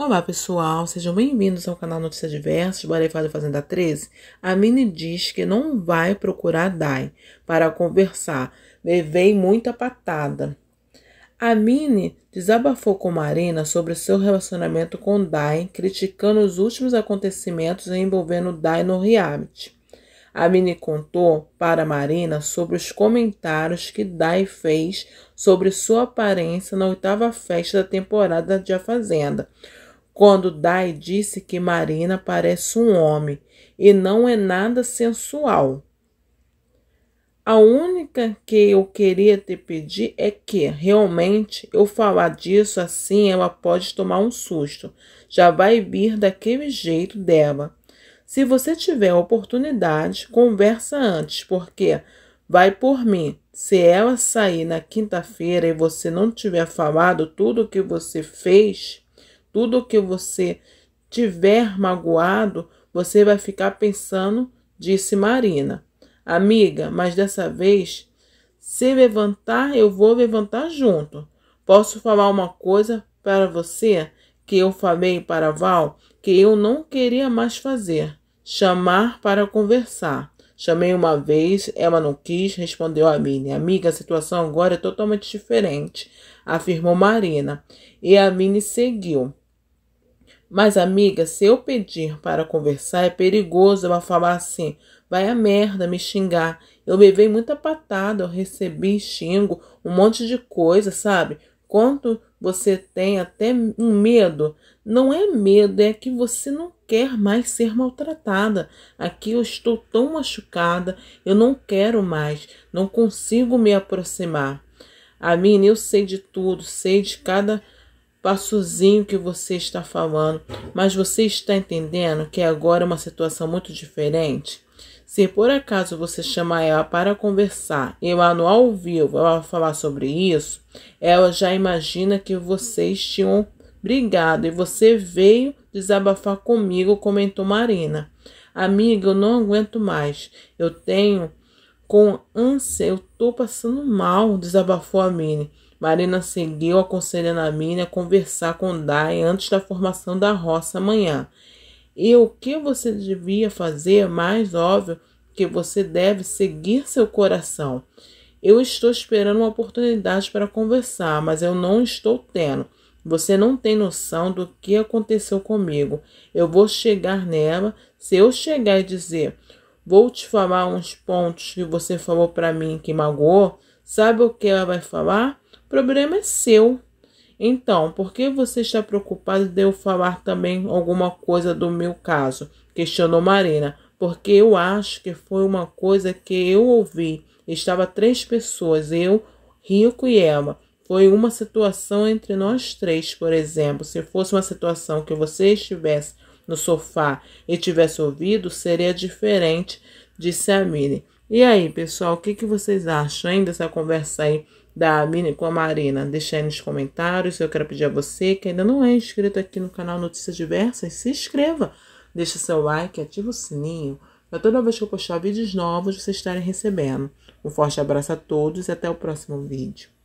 Olá pessoal, sejam bem-vindos ao canal Notícias Diversas, Barefá da Fazenda 13. A Mini diz que não vai procurar Dai para conversar. Levei muita patada. A Mini desabafou com Marina sobre seu relacionamento com Dai, criticando os últimos acontecimentos envolvendo Dai no reality. A Mini contou para Marina sobre os comentários que Dai fez sobre sua aparência na oitava festa da temporada de A Fazenda quando Dai disse que Marina parece um homem e não é nada sensual. A única que eu queria te pedir é que, realmente, eu falar disso assim, ela pode tomar um susto. Já vai vir daquele jeito dela. Se você tiver oportunidade, conversa antes, porque vai por mim. Se ela sair na quinta-feira e você não tiver falado tudo o que você fez, tudo que você tiver magoado, você vai ficar pensando, disse Marina. Amiga, mas dessa vez, se levantar, eu vou levantar junto. Posso falar uma coisa para você que eu falei para Val que eu não queria mais fazer: chamar para conversar. Chamei uma vez, ela não quis, respondeu a Minnie. Amiga, a situação agora é totalmente diferente, afirmou Marina. E a Minnie seguiu. Mas, amiga, se eu pedir para conversar, é perigoso ela falar assim. Vai a merda me xingar. Eu bebei muita patada, eu recebi xingo, um monte de coisa, sabe? Quanto você tem até um medo. Não é medo, é que você não quer mais ser maltratada. Aqui eu estou tão machucada, eu não quero mais, não consigo me aproximar. A mim, eu sei de tudo, sei de cada passozinho que você está falando, mas você está entendendo que agora é uma situação muito diferente? Se por acaso você chamar ela para conversar e lá no ao vivo ela falar sobre isso, ela já imagina que vocês tinham Obrigado, e você veio desabafar comigo, comentou Marina. Amiga, eu não aguento mais. Eu tenho com ânsia, eu tô passando mal, desabafou a Mini. Marina seguiu aconselhando a Mini a conversar com Dai antes da formação da roça amanhã. E o que você devia fazer, mais óbvio, que você deve seguir seu coração. Eu estou esperando uma oportunidade para conversar, mas eu não estou tendo. Você não tem noção do que aconteceu comigo. Eu vou chegar nela. Se eu chegar e dizer, vou te falar uns pontos que você falou para mim que magoou, sabe o que ela vai falar? O problema é seu. Então, por que você está preocupado de eu falar também alguma coisa do meu caso? Questionou Marina. Porque eu acho que foi uma coisa que eu ouvi. Estava três pessoas, eu, Rico e ela foi uma situação entre nós três, por exemplo, se fosse uma situação que você estivesse no sofá e tivesse ouvido, seria diferente, disse a Mini. E aí, pessoal, o que, que vocês acham hein, dessa conversa aí da Mini com a Marina? Deixa aí nos comentários. Eu quero pedir a você que ainda não é inscrito aqui no canal Notícias Diversas, se inscreva, Deixe seu like, ativa o sininho para toda vez que eu postar vídeos novos vocês estarem recebendo. Um forte abraço a todos e até o próximo vídeo.